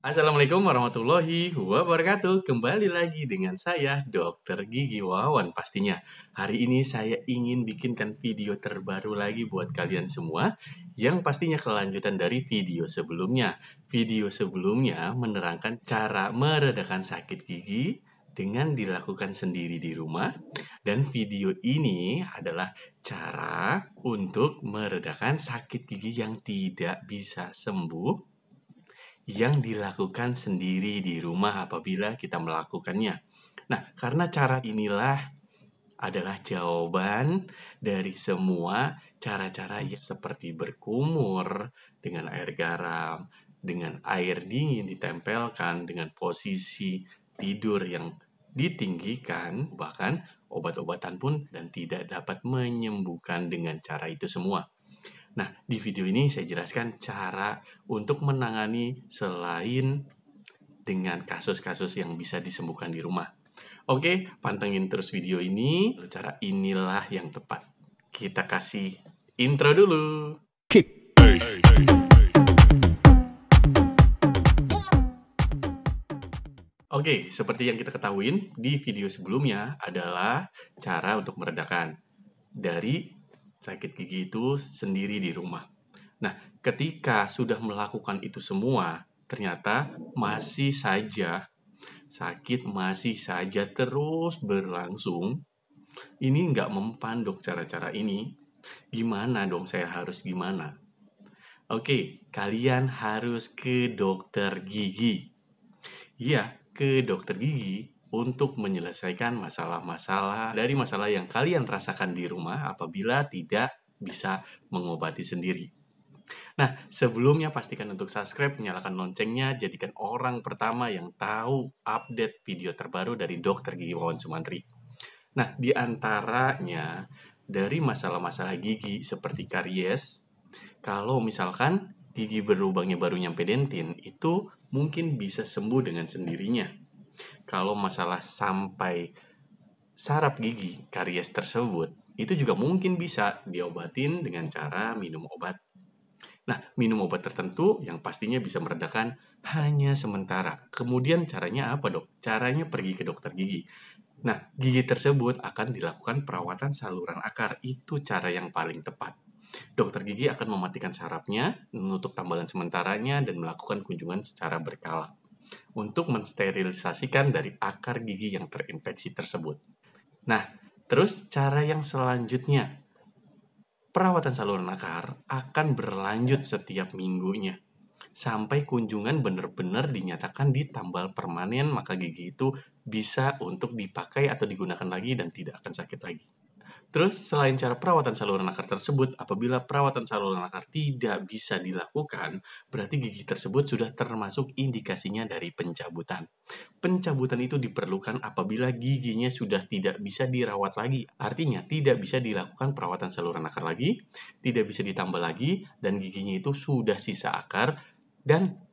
Assalamualaikum warahmatullahi wabarakatuh. Kembali lagi dengan saya Dokter Gigi Wawan pastinya. Hari ini saya ingin bikinkan video terbaru lagi buat kalian semua yang pastinya kelanjutan dari video sebelumnya. Video sebelumnya menerangkan cara meredakan sakit gigi dengan dilakukan sendiri di rumah dan video ini adalah cara untuk meredakan sakit gigi yang tidak bisa sembuh yang dilakukan sendiri di rumah apabila kita melakukannya. Nah, karena cara inilah adalah jawaban dari semua cara-cara seperti berkumur dengan air garam, dengan air dingin ditempelkan, dengan posisi tidur yang ditinggikan, bahkan obat-obatan pun dan tidak dapat menyembuhkan dengan cara itu semua. Nah, di video ini saya jelaskan cara untuk menangani selain dengan kasus-kasus yang bisa disembuhkan di rumah. Oke, pantengin terus video ini. Cara inilah yang tepat. Kita kasih intro dulu. Oke, seperti yang kita ketahui di video sebelumnya adalah cara untuk meredakan dari sakit gigi itu sendiri di rumah. Nah, ketika sudah melakukan itu semua, ternyata masih saja sakit, masih saja terus berlangsung. Ini nggak mempan dok cara-cara ini. Gimana dong saya harus gimana? Oke, kalian harus ke dokter gigi. Iya, ke dokter gigi untuk menyelesaikan masalah-masalah dari masalah yang kalian rasakan di rumah apabila tidak bisa mengobati sendiri. Nah, sebelumnya pastikan untuk subscribe, nyalakan loncengnya, jadikan orang pertama yang tahu update video terbaru dari Dokter Gigi Wawan Sumantri. Nah, di antaranya dari masalah-masalah gigi seperti karies, kalau misalkan gigi berlubangnya baru nyampe dentin, itu mungkin bisa sembuh dengan sendirinya kalau masalah sampai sarap gigi karies tersebut itu juga mungkin bisa diobatin dengan cara minum obat. Nah, minum obat tertentu yang pastinya bisa meredakan hanya sementara. Kemudian caranya apa dok? Caranya pergi ke dokter gigi. Nah, gigi tersebut akan dilakukan perawatan saluran akar. Itu cara yang paling tepat. Dokter gigi akan mematikan sarapnya, menutup tambalan sementaranya, dan melakukan kunjungan secara berkala untuk mensterilisasikan dari akar gigi yang terinfeksi tersebut. Nah, terus cara yang selanjutnya, perawatan saluran akar akan berlanjut setiap minggunya sampai kunjungan benar-benar dinyatakan ditambal permanen maka gigi itu bisa untuk dipakai atau digunakan lagi dan tidak akan sakit lagi. Terus, selain cara perawatan saluran akar tersebut, apabila perawatan saluran akar tidak bisa dilakukan, berarti gigi tersebut sudah termasuk indikasinya dari pencabutan. Pencabutan itu diperlukan apabila giginya sudah tidak bisa dirawat lagi, artinya tidak bisa dilakukan perawatan saluran akar lagi, tidak bisa ditambah lagi, dan giginya itu sudah sisa akar, dan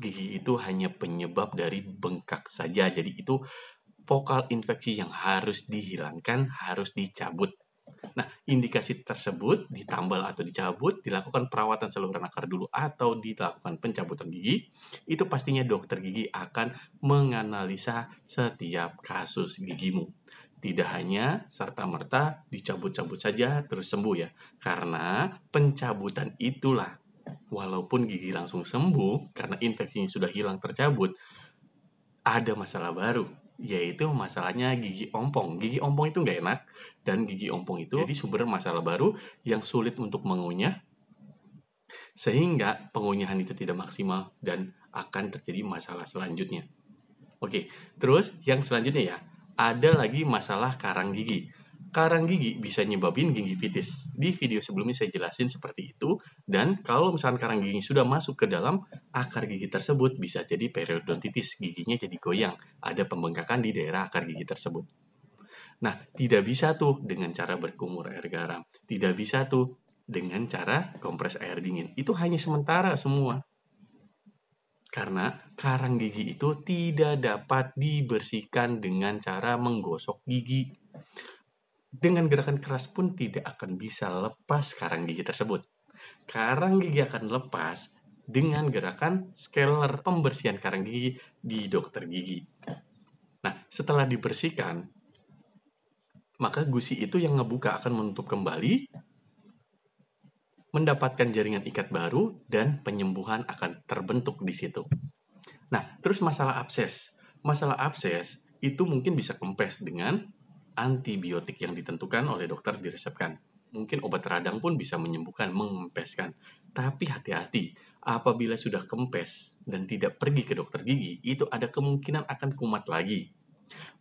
gigi itu hanya penyebab dari bengkak saja. Jadi itu vokal infeksi yang harus dihilangkan harus dicabut. Nah, indikasi tersebut ditambal atau dicabut, dilakukan perawatan saluran akar dulu atau dilakukan pencabutan gigi, itu pastinya dokter gigi akan menganalisa setiap kasus gigimu. Tidak hanya serta-merta dicabut-cabut saja terus sembuh ya, karena pencabutan itulah walaupun gigi langsung sembuh karena infeksinya sudah hilang tercabut, ada masalah baru yaitu masalahnya gigi ompong. Gigi ompong itu nggak enak dan gigi ompong itu jadi sumber masalah baru yang sulit untuk mengunyah sehingga pengunyahan itu tidak maksimal dan akan terjadi masalah selanjutnya. Oke, terus yang selanjutnya ya, ada lagi masalah karang gigi karang gigi bisa nyebabin gingivitis. Di video sebelumnya saya jelasin seperti itu, dan kalau misalkan karang gigi sudah masuk ke dalam akar gigi tersebut, bisa jadi periodontitis, giginya jadi goyang, ada pembengkakan di daerah akar gigi tersebut. Nah, tidak bisa tuh dengan cara berkumur air garam, tidak bisa tuh dengan cara kompres air dingin. Itu hanya sementara semua. Karena karang gigi itu tidak dapat dibersihkan dengan cara menggosok gigi dengan gerakan keras pun tidak akan bisa lepas karang gigi tersebut. Karang gigi akan lepas dengan gerakan scaler pembersihan karang gigi di dokter gigi. Nah, setelah dibersihkan, maka gusi itu yang ngebuka akan menutup kembali, mendapatkan jaringan ikat baru, dan penyembuhan akan terbentuk di situ. Nah, terus masalah abses. Masalah abses itu mungkin bisa kempes dengan antibiotik yang ditentukan oleh dokter diresepkan. Mungkin obat radang pun bisa menyembuhkan, mengempeskan. Tapi hati-hati, apabila sudah kempes dan tidak pergi ke dokter gigi, itu ada kemungkinan akan kumat lagi.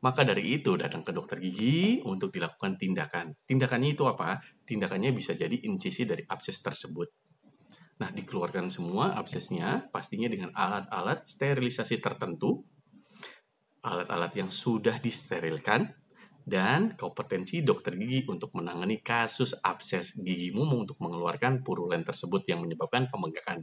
Maka dari itu datang ke dokter gigi untuk dilakukan tindakan. Tindakannya itu apa? Tindakannya bisa jadi insisi dari abses tersebut. Nah, dikeluarkan semua absesnya pastinya dengan alat-alat sterilisasi tertentu alat-alat yang sudah disterilkan dan kompetensi dokter gigi untuk menangani kasus abses gigimu untuk mengeluarkan purulen tersebut yang menyebabkan pembengkakan.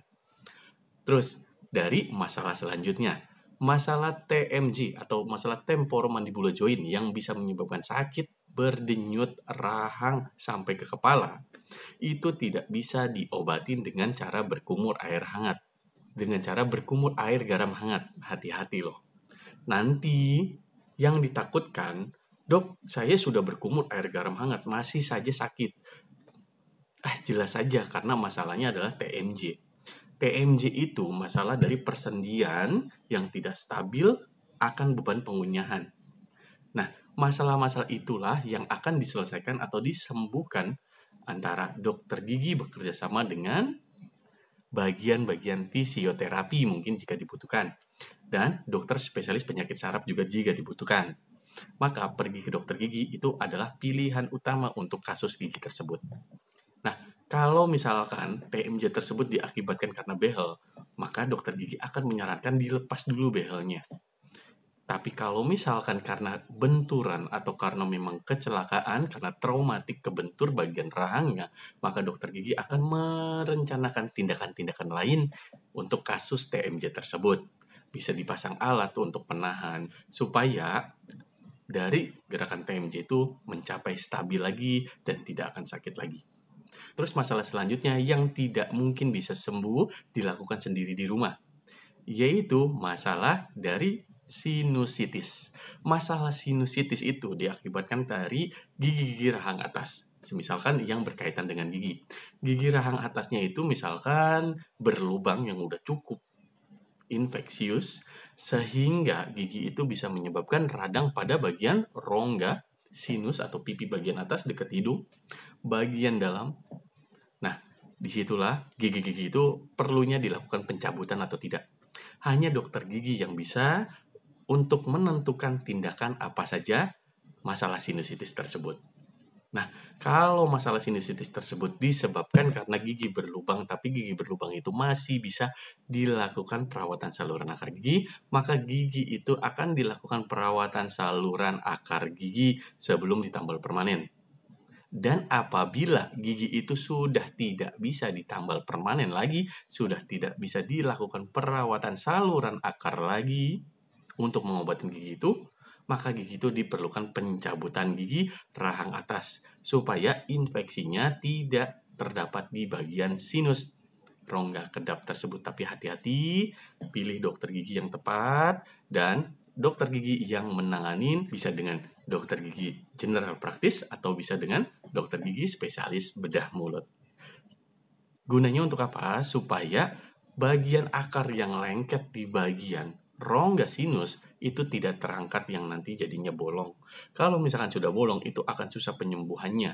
Terus, dari masalah selanjutnya, masalah tmj atau masalah temporomandibula joint yang bisa menyebabkan sakit, berdenyut, rahang sampai ke kepala, itu tidak bisa diobatin dengan cara berkumur air hangat. Dengan cara berkumur air garam hangat. Hati-hati loh. Nanti yang ditakutkan Dok, saya sudah berkumur air garam hangat, masih saja sakit. Ah, jelas saja karena masalahnya adalah TMJ. TMJ itu masalah dari persendian yang tidak stabil akan beban pengunyahan. Nah, masalah-masalah itulah yang akan diselesaikan atau disembuhkan antara dokter gigi bekerja sama dengan bagian-bagian fisioterapi mungkin jika dibutuhkan dan dokter spesialis penyakit saraf juga jika dibutuhkan maka pergi ke dokter gigi itu adalah pilihan utama untuk kasus gigi tersebut. Nah, kalau misalkan TMJ tersebut diakibatkan karena behel, maka dokter gigi akan menyarankan dilepas dulu behelnya. Tapi kalau misalkan karena benturan atau karena memang kecelakaan, karena traumatik kebentur bagian rahangnya, maka dokter gigi akan merencanakan tindakan-tindakan lain untuk kasus TMJ tersebut. Bisa dipasang alat untuk penahan, supaya dari gerakan TMJ itu mencapai stabil lagi dan tidak akan sakit lagi. Terus masalah selanjutnya yang tidak mungkin bisa sembuh dilakukan sendiri di rumah, yaitu masalah dari sinusitis. Masalah sinusitis itu diakibatkan dari gigi-gigi rahang atas. Misalkan yang berkaitan dengan gigi. Gigi rahang atasnya itu misalkan berlubang yang udah cukup infeksius sehingga gigi itu bisa menyebabkan radang pada bagian rongga sinus atau pipi bagian atas dekat hidung, bagian dalam. Nah, disitulah gigi-gigi itu perlunya dilakukan pencabutan atau tidak. Hanya dokter gigi yang bisa untuk menentukan tindakan apa saja masalah sinusitis tersebut. Nah, kalau masalah sinusitis tersebut disebabkan karena gigi berlubang, tapi gigi berlubang itu masih bisa dilakukan perawatan saluran akar gigi, maka gigi itu akan dilakukan perawatan saluran akar gigi sebelum ditambal permanen. Dan apabila gigi itu sudah tidak bisa ditambal permanen lagi, sudah tidak bisa dilakukan perawatan saluran akar lagi untuk mengobatin gigi itu, maka gigi itu diperlukan pencabutan gigi rahang atas supaya infeksinya tidak terdapat di bagian sinus rongga kedap tersebut. Tapi hati-hati, pilih dokter gigi yang tepat dan dokter gigi yang menanganin bisa dengan dokter gigi general praktis atau bisa dengan dokter gigi spesialis bedah mulut. Gunanya untuk apa? Supaya bagian akar yang lengket di bagian rongga sinus itu tidak terangkat yang nanti jadinya bolong. Kalau misalkan sudah bolong, itu akan susah penyembuhannya.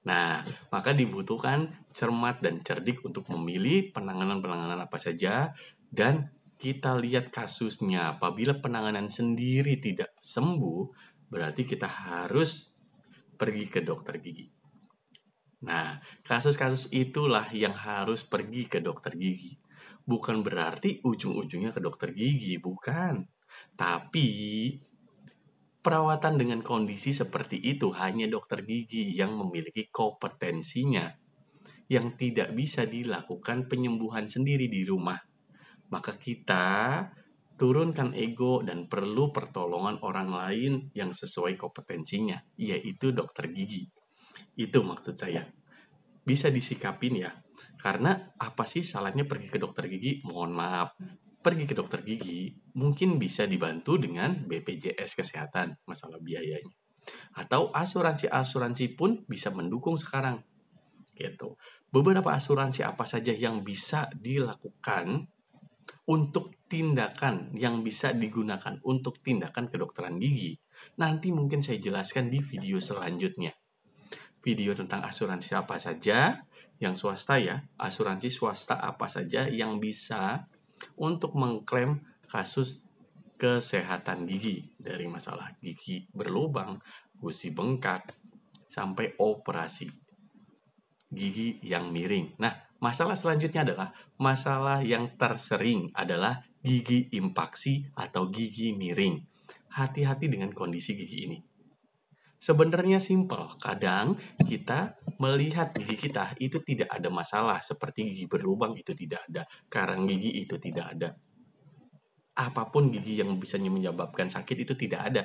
Nah, maka dibutuhkan cermat dan cerdik untuk memilih penanganan-penanganan apa saja dan kita lihat kasusnya. Apabila penanganan sendiri tidak sembuh, berarti kita harus pergi ke dokter gigi. Nah, kasus-kasus itulah yang harus pergi ke dokter gigi bukan berarti ujung-ujungnya ke dokter gigi, bukan. Tapi perawatan dengan kondisi seperti itu hanya dokter gigi yang memiliki kompetensinya yang tidak bisa dilakukan penyembuhan sendiri di rumah. Maka kita turunkan ego dan perlu pertolongan orang lain yang sesuai kompetensinya, yaitu dokter gigi. Itu maksud saya bisa disikapin ya karena apa sih salahnya pergi ke dokter gigi mohon maaf pergi ke dokter gigi mungkin bisa dibantu dengan BPJS kesehatan masalah biayanya atau asuransi-asuransi pun bisa mendukung sekarang gitu beberapa asuransi apa saja yang bisa dilakukan untuk tindakan yang bisa digunakan untuk tindakan kedokteran gigi nanti mungkin saya jelaskan di video selanjutnya video tentang asuransi apa saja yang swasta ya, asuransi swasta apa saja yang bisa untuk mengklaim kasus kesehatan gigi dari masalah gigi berlubang, gusi bengkak, sampai operasi gigi yang miring. Nah, masalah selanjutnya adalah masalah yang tersering adalah gigi impaksi atau gigi miring. Hati-hati dengan kondisi gigi ini. Sebenarnya simpel. Kadang kita melihat gigi kita itu tidak ada masalah seperti gigi berlubang itu tidak ada, karang gigi itu tidak ada. Apapun gigi yang bisa menyebabkan sakit itu tidak ada.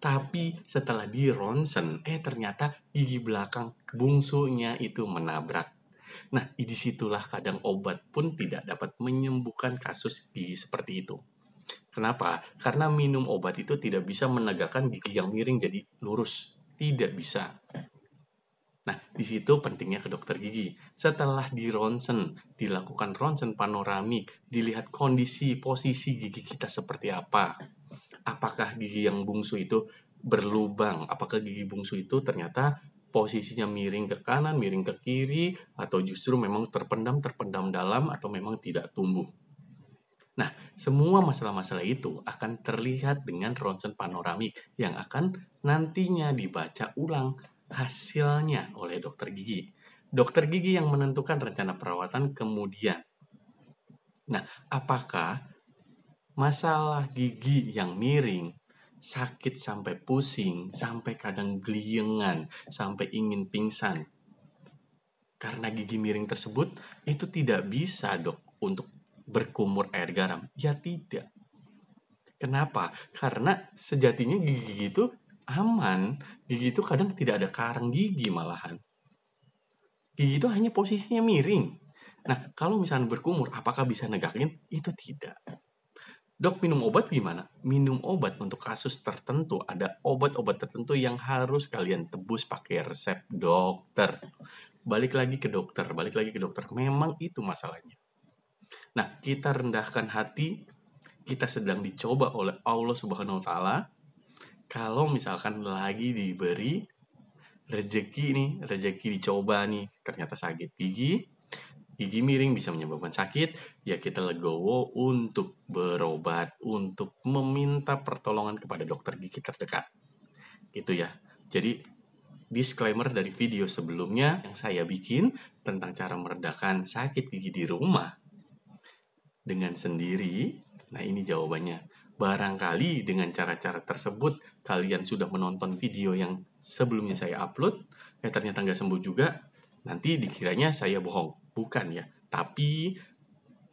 Tapi setelah di ronsen, eh ternyata gigi belakang bungsunya itu menabrak. Nah, disitulah kadang obat pun tidak dapat menyembuhkan kasus gigi seperti itu. Kenapa? Karena minum obat itu tidak bisa menegakkan gigi yang miring jadi lurus. Tidak bisa. Nah, di situ pentingnya ke dokter gigi. Setelah di ronsen, dilakukan ronsen panoramik, dilihat kondisi, posisi gigi kita seperti apa. Apakah gigi yang bungsu itu berlubang? Apakah gigi bungsu itu ternyata posisinya miring ke kanan, miring ke kiri, atau justru memang terpendam, terpendam dalam, atau memang tidak tumbuh? Nah, semua masalah-masalah itu akan terlihat dengan ronsen panoramik yang akan nantinya dibaca ulang hasilnya oleh dokter gigi. Dokter gigi yang menentukan rencana perawatan kemudian. Nah, apakah masalah gigi yang miring, sakit sampai pusing, sampai kadang geliengan, sampai ingin pingsan karena gigi miring tersebut itu tidak bisa dok untuk berkumur air garam? Ya tidak. Kenapa? Karena sejatinya gigi itu aman. Gigi itu kadang tidak ada karang gigi malahan. Gigi itu hanya posisinya miring. Nah, kalau misalnya berkumur, apakah bisa negakin? Itu tidak. Dok, minum obat gimana? Minum obat untuk kasus tertentu. Ada obat-obat tertentu yang harus kalian tebus pakai resep dokter. Balik lagi ke dokter, balik lagi ke dokter. Memang itu masalahnya. Nah, kita rendahkan hati, kita sedang dicoba oleh Allah Subhanahu wa taala. Kalau misalkan lagi diberi rezeki ini, rezeki dicoba nih, ternyata sakit gigi, gigi miring bisa menyebabkan sakit, ya kita legowo untuk berobat, untuk meminta pertolongan kepada dokter gigi terdekat. itu ya. Jadi disclaimer dari video sebelumnya yang saya bikin tentang cara meredakan sakit gigi di rumah dengan sendiri? Nah, ini jawabannya. Barangkali dengan cara-cara tersebut kalian sudah menonton video yang sebelumnya saya upload, eh ternyata nggak sembuh juga, nanti dikiranya saya bohong. Bukan ya, tapi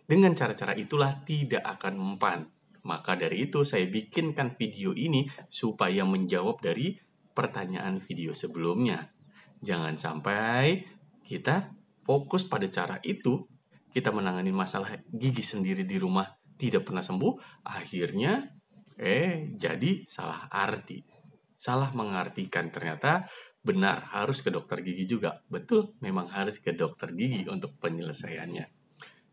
dengan cara-cara itulah tidak akan mempan. Maka dari itu saya bikinkan video ini supaya menjawab dari pertanyaan video sebelumnya. Jangan sampai kita fokus pada cara itu kita menangani masalah gigi sendiri di rumah tidak pernah sembuh, akhirnya eh jadi salah arti. Salah mengartikan ternyata benar harus ke dokter gigi juga. Betul, memang harus ke dokter gigi untuk penyelesaiannya.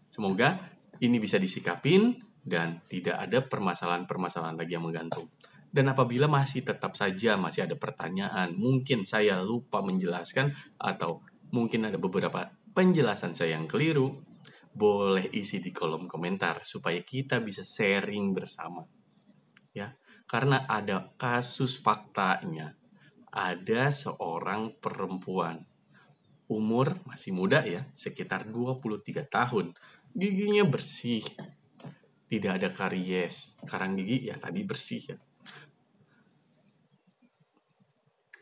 Semoga ini bisa disikapin dan tidak ada permasalahan-permasalahan lagi yang menggantung. Dan apabila masih tetap saja masih ada pertanyaan, mungkin saya lupa menjelaskan atau mungkin ada beberapa penjelasan saya yang keliru, boleh isi di kolom komentar supaya kita bisa sharing bersama. Ya, karena ada kasus faktanya. Ada seorang perempuan umur masih muda ya, sekitar 23 tahun. Giginya bersih. Tidak ada karies. Karang gigi ya tadi bersih ya.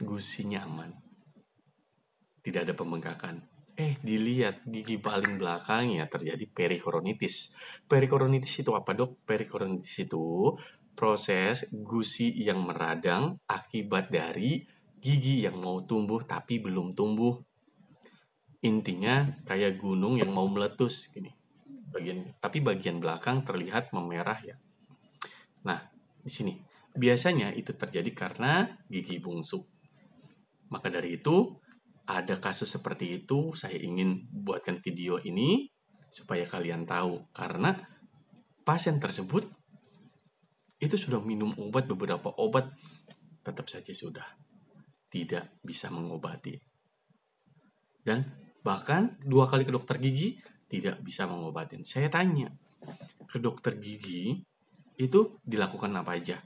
Gusi nyaman. Tidak ada pembengkakan Eh, dilihat gigi paling belakangnya terjadi perikoronitis. Perikoronitis itu apa, Dok? Perikoronitis itu proses gusi yang meradang akibat dari gigi yang mau tumbuh tapi belum tumbuh. Intinya kayak gunung yang mau meletus gini. Bagian tapi bagian belakang terlihat memerah ya. Nah, di sini biasanya itu terjadi karena gigi bungsu. Maka dari itu ada kasus seperti itu, saya ingin buatkan video ini supaya kalian tahu karena pasien tersebut itu sudah minum obat beberapa obat tetap saja sudah tidak bisa mengobati dan bahkan dua kali ke dokter gigi tidak bisa mengobatin saya tanya ke dokter gigi itu dilakukan apa aja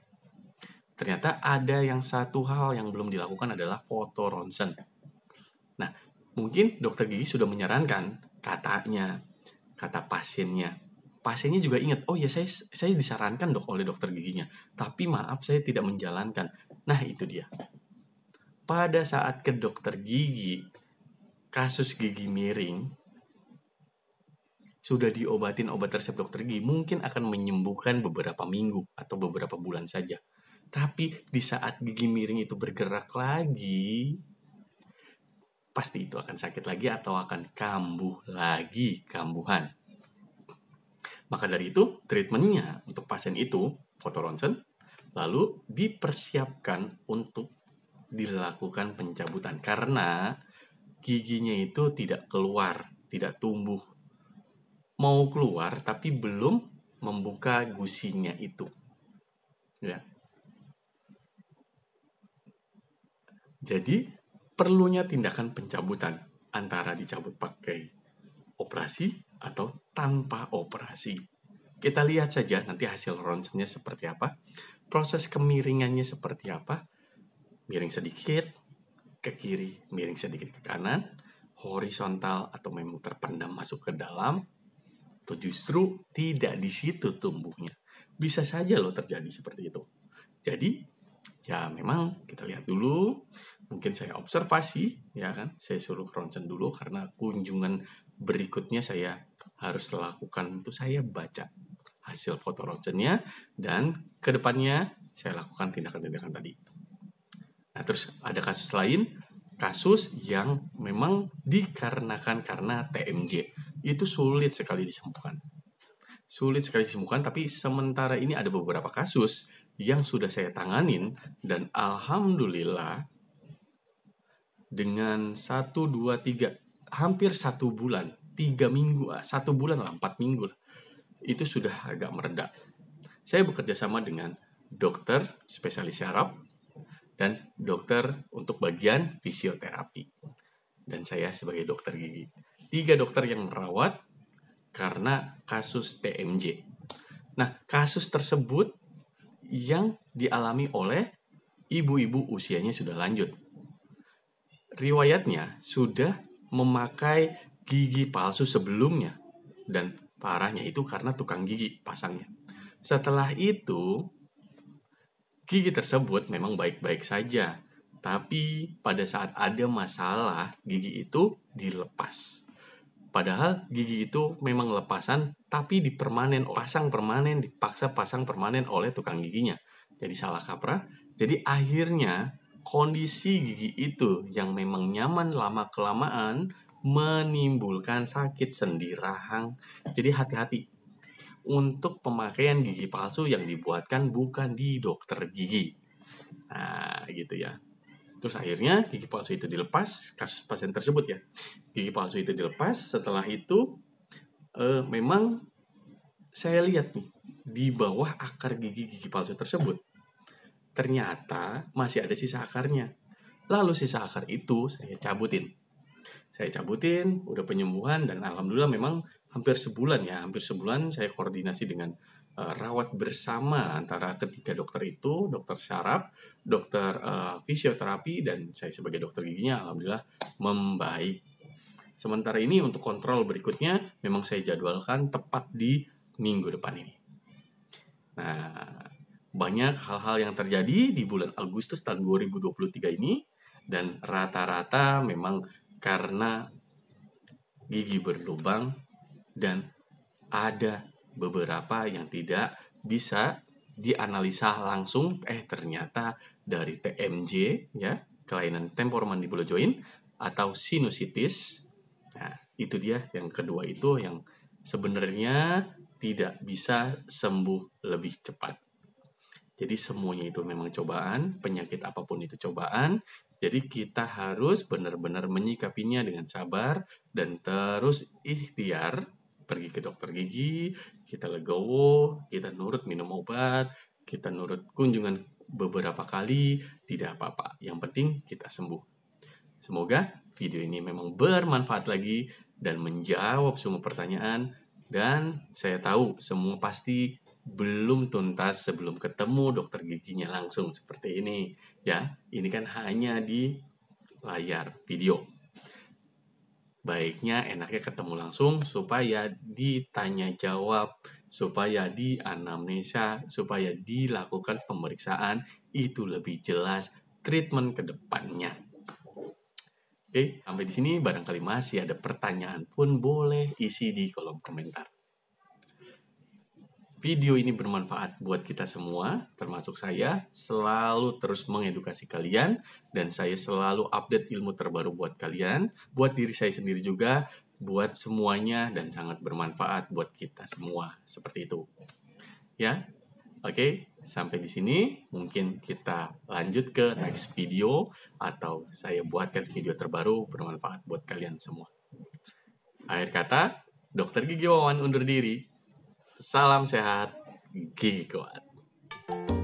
ternyata ada yang satu hal yang belum dilakukan adalah foto ronsen Nah, mungkin dokter gigi sudah menyarankan katanya, kata pasiennya. Pasiennya juga ingat, oh ya saya saya disarankan dok oleh dokter giginya, tapi maaf saya tidak menjalankan. Nah, itu dia. Pada saat ke dokter gigi, kasus gigi miring sudah diobatin obat resep dokter gigi mungkin akan menyembuhkan beberapa minggu atau beberapa bulan saja. Tapi di saat gigi miring itu bergerak lagi, pasti itu akan sakit lagi atau akan kambuh lagi kambuhan. Maka dari itu, treatmentnya untuk pasien itu, foto ronsen, lalu dipersiapkan untuk dilakukan pencabutan karena giginya itu tidak keluar, tidak tumbuh. Mau keluar tapi belum membuka gusinya itu. Ya. Jadi perlunya tindakan pencabutan antara dicabut pakai operasi atau tanpa operasi. Kita lihat saja nanti hasil ronsennya seperti apa, proses kemiringannya seperti apa, miring sedikit ke kiri, miring sedikit ke kanan, horizontal atau memang terpendam masuk ke dalam, atau justru tidak di situ tumbuhnya. Bisa saja loh terjadi seperti itu. Jadi, ya memang kita lihat dulu mungkin saya observasi ya kan saya suruh ronsen dulu karena kunjungan berikutnya saya harus lakukan itu saya baca hasil foto ronsennya dan kedepannya saya lakukan tindakan-tindakan tadi nah terus ada kasus lain kasus yang memang dikarenakan karena TMJ itu sulit sekali disembuhkan sulit sekali disembuhkan tapi sementara ini ada beberapa kasus yang sudah saya tanganin dan alhamdulillah dengan 1, 2, 3, hampir 1 bulan, 3 minggu, 1 ah, bulan lah, empat minggu lah, itu sudah agak meredak. Saya bekerja sama dengan dokter spesialis syaraf dan dokter untuk bagian fisioterapi. Dan saya sebagai dokter gigi. Tiga dokter yang merawat karena kasus TMJ. Nah, kasus tersebut yang dialami oleh ibu-ibu usianya sudah lanjut riwayatnya sudah memakai gigi palsu sebelumnya dan parahnya itu karena tukang gigi pasangnya. Setelah itu gigi tersebut memang baik-baik saja, tapi pada saat ada masalah gigi itu dilepas. Padahal gigi itu memang lepasan tapi dipermanen pasang permanen dipaksa pasang permanen oleh tukang giginya. Jadi salah kaprah. Jadi akhirnya kondisi gigi itu yang memang nyaman lama-kelamaan menimbulkan sakit sendi rahang. Jadi hati-hati untuk pemakaian gigi palsu yang dibuatkan bukan di dokter gigi. Nah, gitu ya. Terus akhirnya gigi palsu itu dilepas, kasus pasien tersebut ya. Gigi palsu itu dilepas, setelah itu e, memang saya lihat nih, di bawah akar gigi-gigi palsu tersebut ternyata masih ada sisa akarnya. Lalu sisa akar itu saya cabutin. Saya cabutin, udah penyembuhan dan alhamdulillah memang hampir sebulan ya, hampir sebulan saya koordinasi dengan uh, rawat bersama antara ketiga dokter itu, dokter syaraf, dokter uh, fisioterapi dan saya sebagai dokter giginya alhamdulillah membaik. Sementara ini untuk kontrol berikutnya memang saya jadwalkan tepat di minggu depan ini. Nah, banyak hal-hal yang terjadi di bulan Agustus tahun 2023 ini dan rata-rata memang karena gigi berlubang dan ada beberapa yang tidak bisa dianalisa langsung eh ternyata dari TMJ ya kelainan mandibular joint atau sinusitis nah itu dia yang kedua itu yang sebenarnya tidak bisa sembuh lebih cepat jadi semuanya itu memang cobaan, penyakit apapun itu cobaan. Jadi kita harus benar-benar menyikapinya dengan sabar dan terus ikhtiar pergi ke dokter gigi, kita legowo, kita nurut minum obat, kita nurut kunjungan beberapa kali, tidak apa-apa. Yang penting kita sembuh. Semoga video ini memang bermanfaat lagi dan menjawab semua pertanyaan dan saya tahu semua pasti belum tuntas sebelum ketemu dokter giginya langsung seperti ini ya. Ini kan hanya di layar video. Baiknya enaknya ketemu langsung supaya ditanya jawab, supaya di anamnesa, supaya dilakukan pemeriksaan itu lebih jelas treatment kedepannya Oke, sampai di sini barangkali masih ada pertanyaan pun boleh isi di kolom komentar video ini bermanfaat buat kita semua, termasuk saya. Selalu terus mengedukasi kalian, dan saya selalu update ilmu terbaru buat kalian, buat diri saya sendiri juga, buat semuanya, dan sangat bermanfaat buat kita semua. Seperti itu, ya. Oke, sampai di sini mungkin kita lanjut ke next video atau saya buatkan video terbaru bermanfaat buat kalian semua. Akhir kata, Dokter Gigi Wawan undur diri. Salam sehat, gigi kuat.